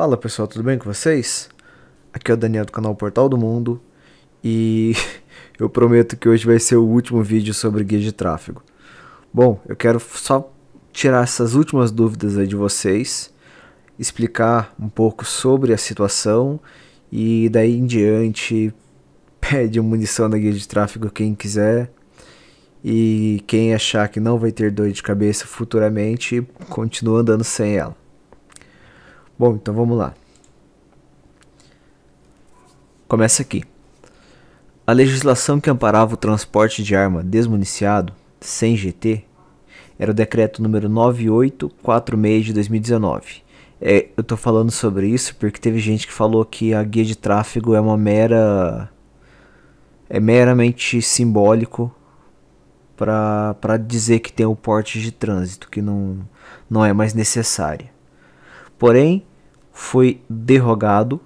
Fala pessoal, tudo bem com vocês? Aqui é o Daniel do canal Portal do Mundo e eu prometo que hoje vai ser o último vídeo sobre guia de tráfego. Bom, eu quero só tirar essas últimas dúvidas aí de vocês, explicar um pouco sobre a situação e daí em diante pede munição na guia de tráfego quem quiser e quem achar que não vai ter dor de cabeça futuramente continua andando sem ela. Bom, então vamos lá. Começa aqui. A legislação que amparava o transporte de arma desmuniciado, sem GT, era o decreto número 9846 de 2019. É, eu tô falando sobre isso porque teve gente que falou que a guia de tráfego é uma mera. é meramente simbólico para dizer que tem o porte de trânsito, que não, não é mais necessária. Porém, foi derrogado.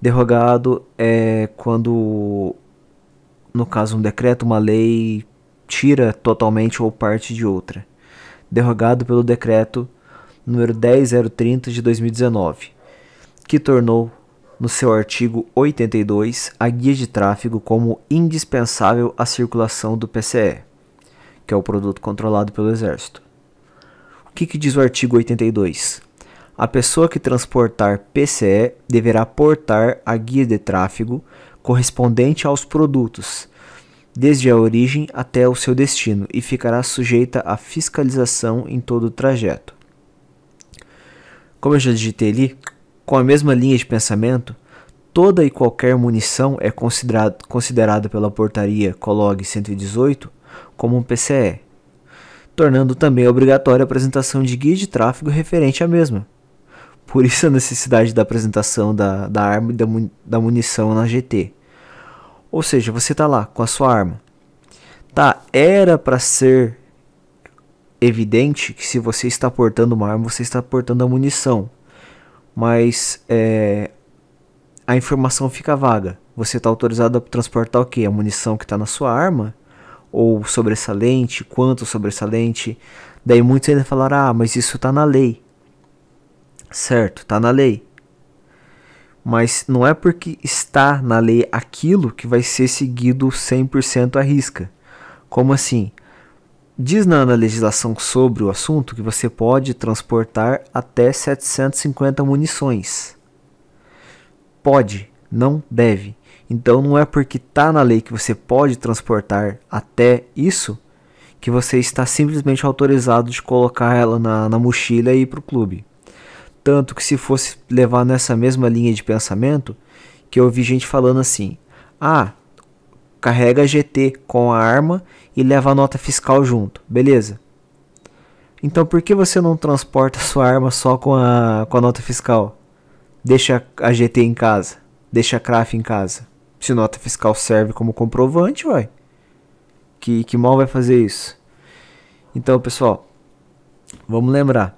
Derrogado é quando, no caso, um decreto, uma lei tira totalmente ou parte de outra. Derrogado pelo decreto número 10030 de 2019, que tornou no seu artigo 82 a guia de tráfego como indispensável à circulação do PCE, que é o produto controlado pelo Exército. O que, que diz o artigo 82? A pessoa que transportar PCE deverá portar a guia de tráfego correspondente aos produtos, desde a origem até o seu destino, e ficará sujeita à fiscalização em todo o trajeto. Como eu já digitei ali, com a mesma linha de pensamento, toda e qualquer munição é considerada pela portaria COLOG 118 como um PCE, tornando também obrigatória a apresentação de guia de tráfego referente à mesma. Por isso a necessidade da apresentação da, da arma e da, da munição na GT. Ou seja, você tá lá com a sua arma. Tá, era para ser evidente que se você está portando uma arma, você está portando a munição. Mas é, a informação fica vaga. Você está autorizado a transportar o quê? A munição que está na sua arma? Ou sobressalente? Quanto sobressalente? Daí muitos ainda falaram, ah, mas isso está na lei. Certo, está na lei. Mas não é porque está na lei aquilo que vai ser seguido 100% à risca. Como assim? Diz na legislação sobre o assunto que você pode transportar até 750 munições. Pode, não deve. Então não é porque está na lei que você pode transportar até isso que você está simplesmente autorizado de colocar ela na, na mochila e ir para o clube. Tanto que se fosse levar nessa mesma linha de pensamento, que eu vi gente falando assim: "Ah, carrega a GT com a arma e leva a nota fiscal junto". Beleza? Então por que você não transporta sua arma só com a com a nota fiscal? Deixa a GT em casa, deixa a CRAF em casa. Se nota fiscal serve como comprovante, uai. Que, que mal vai fazer isso? Então, pessoal, vamos lembrar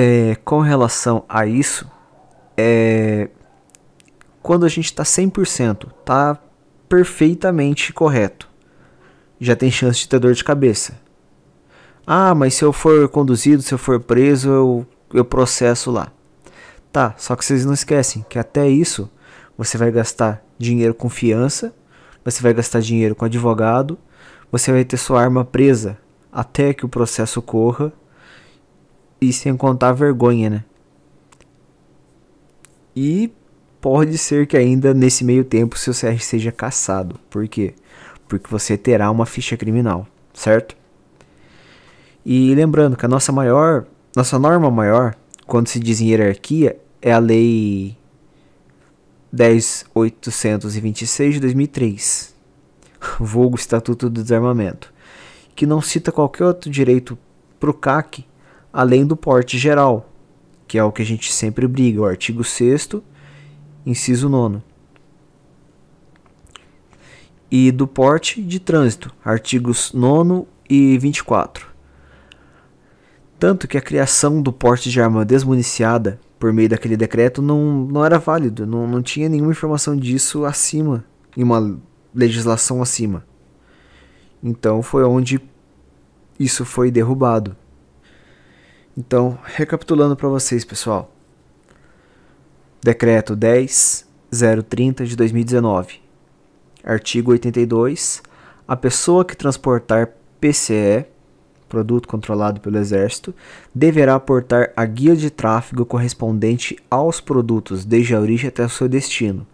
é, com relação a isso, é, quando a gente está 100%, tá perfeitamente correto, já tem chance de ter dor de cabeça. Ah, mas se eu for conduzido, se eu for preso, eu, eu processo lá. Tá, só que vocês não esquecem que até isso você vai gastar dinheiro com fiança, você vai gastar dinheiro com advogado, você vai ter sua arma presa até que o processo corra e sem contar a vergonha, né? E pode ser que ainda nesse meio tempo seu CR seja caçado. Por quê? Porque você terá uma ficha criminal, certo? E lembrando que a nossa maior, nossa norma maior, quando se diz em hierarquia, é a lei 10826 de 2003, vulgo Estatuto do Desarmamento, que não cita qualquer outro direito para o CAC além do porte geral, que é o que a gente sempre briga, o artigo 6 inciso 9. E do porte de trânsito, artigos 9 e 24. Tanto que a criação do porte de arma desmuniciada por meio daquele decreto não, não era válido, não, não tinha nenhuma informação disso acima, em uma legislação acima. Então foi onde isso foi derrubado. Então, recapitulando para vocês, pessoal. Decreto 10.030 de 2019. Artigo 82. A pessoa que transportar PCE, produto controlado pelo Exército, deverá aportar a guia de tráfego correspondente aos produtos, desde a origem até o seu destino,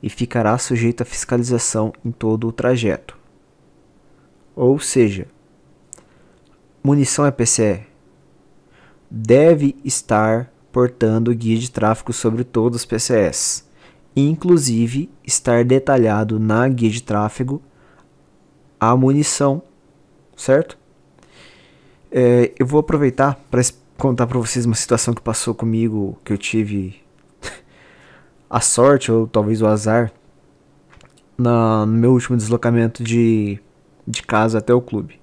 e ficará sujeita à fiscalização em todo o trajeto. Ou seja, munição é PCE, deve estar portando o guia de tráfego sobre todos os PCS, inclusive estar detalhado na guia de tráfego a munição, certo? É, eu vou aproveitar para contar para vocês uma situação que passou comigo, que eu tive a sorte ou talvez o azar na, no meu último deslocamento de, de casa até o clube.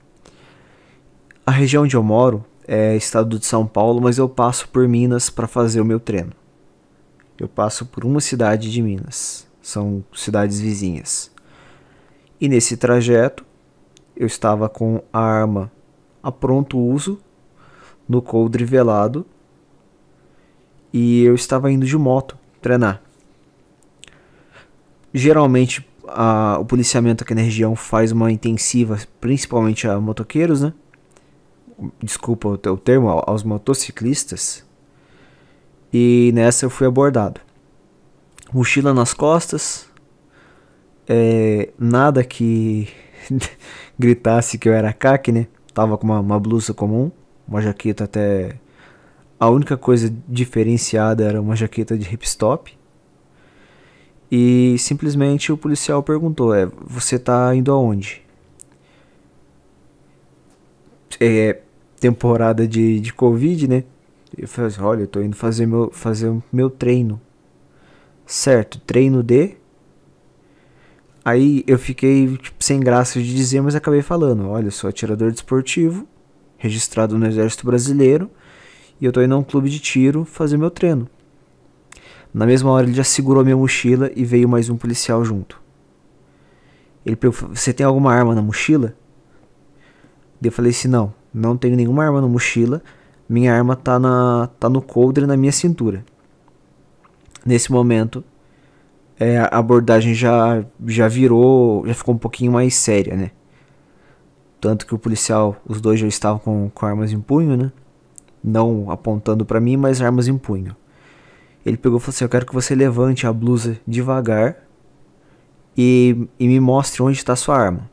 A região onde eu moro é, estado de São Paulo, mas eu passo por Minas para fazer o meu treino. Eu passo por uma cidade de Minas, são cidades vizinhas. E nesse trajeto, eu estava com a arma a pronto uso, no coldre velado, e eu estava indo de moto treinar. Geralmente a, o policiamento aqui na região faz uma intensiva, principalmente a motoqueiros, né? desculpa o, termo, aos motociclistas. E nessa eu fui abordado. Mochila nas costas, é, nada que gritasse que eu era caque, né? Tava com uma, uma blusa comum, uma jaqueta até. A única coisa diferenciada era uma jaqueta de hipstop. E simplesmente o policial perguntou: é, você tá indo aonde? É, temporada de, de Covid, né? Eu falei assim, olha, eu tô indo fazer meu, fazer meu treino. Certo, treino de... Aí eu fiquei tipo, sem graça de dizer, mas acabei falando. Olha, eu sou atirador desportivo, registrado no Exército Brasileiro, e eu tô indo a um clube de tiro fazer meu treino. Na mesma hora ele já segurou minha mochila e veio mais um policial junto. Ele perguntou, você tem alguma arma na mochila? Eu falei assim, não. Não tenho nenhuma arma na mochila. Minha arma tá, na, tá no coldre na minha cintura. Nesse momento, é, a abordagem já, já virou, já ficou um pouquinho mais séria, né? Tanto que o policial, os dois já estavam com, com armas em punho, né? Não apontando para mim, mas armas em punho. Ele pegou e falou assim: Eu quero que você levante a blusa devagar e, e me mostre onde está sua arma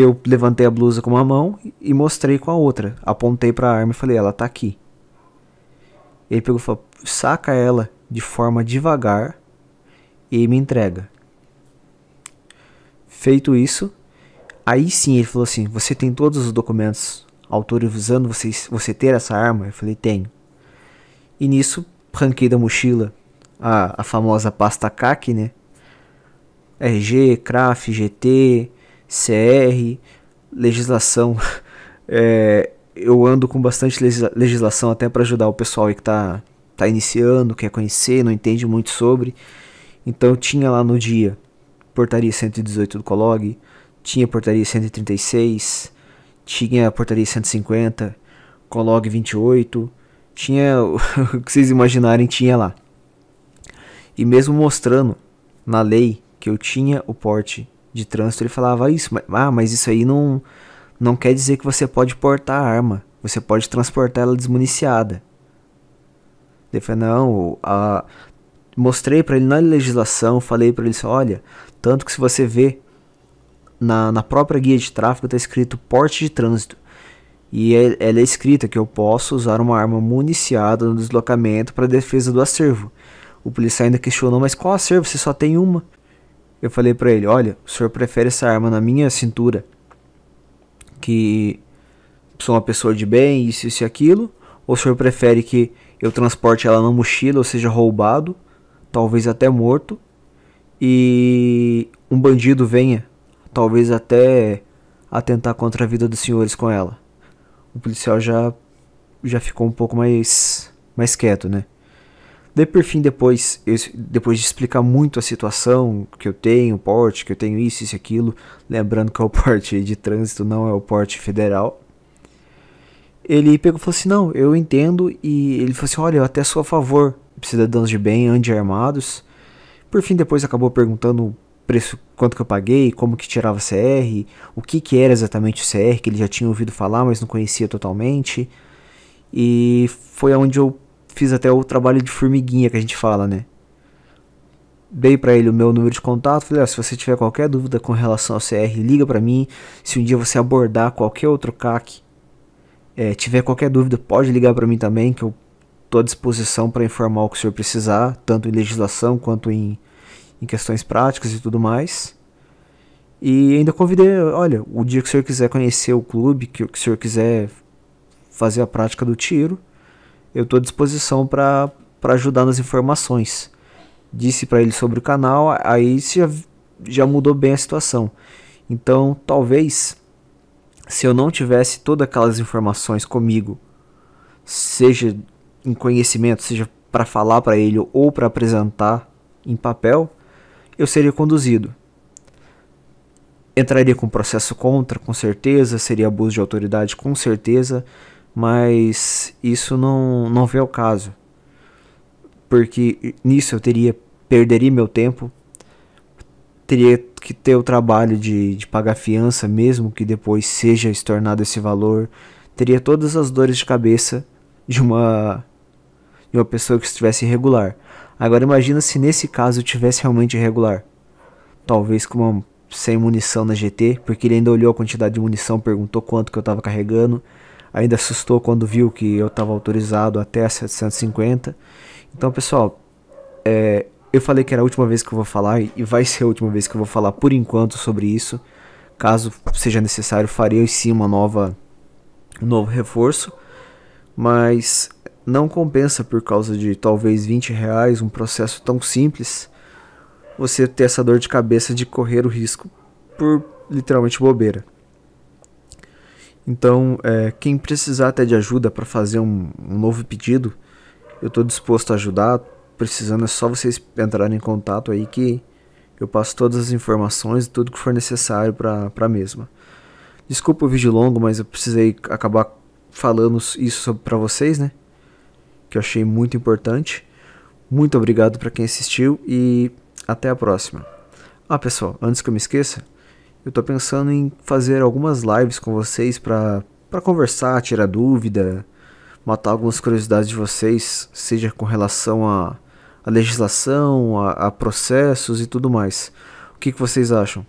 eu levantei a blusa com uma mão e mostrei com a outra. Apontei para a arma e falei: ela tá aqui. Ele pegou falou: saca ela de forma devagar e me entrega. Feito isso, aí sim ele falou assim: você tem todos os documentos autorizando você, você ter essa arma? Eu falei: tenho. E nisso, ranquei da mochila a, a famosa pasta CAC, né? RG, CRAF, GT, CR, legislação. É, eu ando com bastante legislação até para ajudar o pessoal que está tá iniciando, quer conhecer, não entende muito sobre. Então tinha lá no dia portaria 118 do COLOG, tinha portaria 136, tinha portaria 150, COLOG 28, tinha o que vocês imaginarem tinha lá. E mesmo mostrando na lei que eu tinha o porte de trânsito, ele falava isso. Ah, mas isso aí não, não quer dizer que você pode portar a arma. Você pode transportar ela desmuniciada. Ele falou, não, a... mostrei para ele na legislação, falei para ele, olha, tanto que se você vê na, na própria guia de tráfego está escrito porte de trânsito. E é, ela é escrita que eu posso usar uma arma municiada no deslocamento para defesa do acervo. O policial ainda questionou, mas qual acervo? Você só tem uma. Eu falei para ele: Olha, o senhor prefere essa arma na minha cintura, que sou uma pessoa de bem, isso, isso e aquilo, ou o senhor prefere que eu transporte ela na mochila, ou seja, roubado, talvez até morto, e um bandido venha, talvez até atentar contra a vida dos senhores com ela? O policial já, já ficou um pouco mais, mais quieto, né? Daí por fim, depois, eu, depois de explicar muito a situação que eu tenho, o porte, que eu tenho isso, isso e aquilo, lembrando que é o porte de trânsito, não é o porte federal. Ele pegou e falou assim: Não, eu entendo. E ele falou assim: Olha, eu até sou a favor, cidadãos de bem, ande armados. Por fim, depois acabou perguntando preço, quanto que eu paguei, como que tirava CR, o que que era exatamente o CR, que ele já tinha ouvido falar, mas não conhecia totalmente. E foi onde eu fiz até o trabalho de formiguinha que a gente fala, né? Dei para ele o meu número de contato, falei, ah, se você tiver qualquer dúvida com relação ao CR, liga para mim. Se um dia você abordar qualquer outro CAC, é, tiver qualquer dúvida, pode ligar para mim também, que eu tô à disposição para informar o que o senhor precisar, tanto em legislação quanto em, em questões práticas e tudo mais. E ainda convidei, olha, o dia que o senhor quiser conhecer o clube, que, que o senhor quiser fazer a prática do tiro, eu estou à disposição para ajudar nas informações. Disse para ele sobre o canal, aí já, já mudou bem a situação. Então, talvez, se eu não tivesse todas aquelas informações comigo, seja em conhecimento, seja para falar para ele ou para apresentar em papel, eu seria conduzido. Entraria com processo contra, com certeza, seria abuso de autoridade, com certeza, mas isso não, não veio ao caso. Porque nisso eu teria perderia meu tempo, teria que ter o trabalho de, de pagar fiança, mesmo que depois seja estornado esse valor, teria todas as dores de cabeça de uma, de uma pessoa que estivesse irregular. Agora imagina se nesse caso eu tivesse realmente irregular. Talvez com uma sem munição na GT, porque ele ainda olhou a quantidade de munição, perguntou quanto que eu estava carregando ainda assustou quando viu que eu estava autorizado até 750. Então, pessoal, é, eu falei que era a última vez que eu vou falar e vai ser a última vez que eu vou falar por enquanto sobre isso. Caso seja necessário, farei sim uma nova, um novo reforço, mas não compensa por causa de talvez 20 reais um processo tão simples você ter essa dor de cabeça de correr o risco por literalmente bobeira. Então, é, quem precisar até de ajuda para fazer um, um novo pedido, eu estou disposto a ajudar. Precisando é só vocês entrarem em contato aí que eu passo todas as informações e tudo que for necessário para a mesma. Desculpa o vídeo longo, mas eu precisei acabar falando isso para vocês, né? Que eu achei muito importante. Muito obrigado para quem assistiu e até a próxima. Ah, pessoal, antes que eu me esqueça, eu tô pensando em fazer algumas lives com vocês para para conversar, tirar dúvida, matar algumas curiosidades de vocês, seja com relação a, a legislação, a, a, processos e tudo mais. O que, que vocês acham?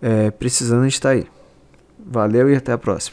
É, precisando, a gente tá aí. Valeu e até a próxima.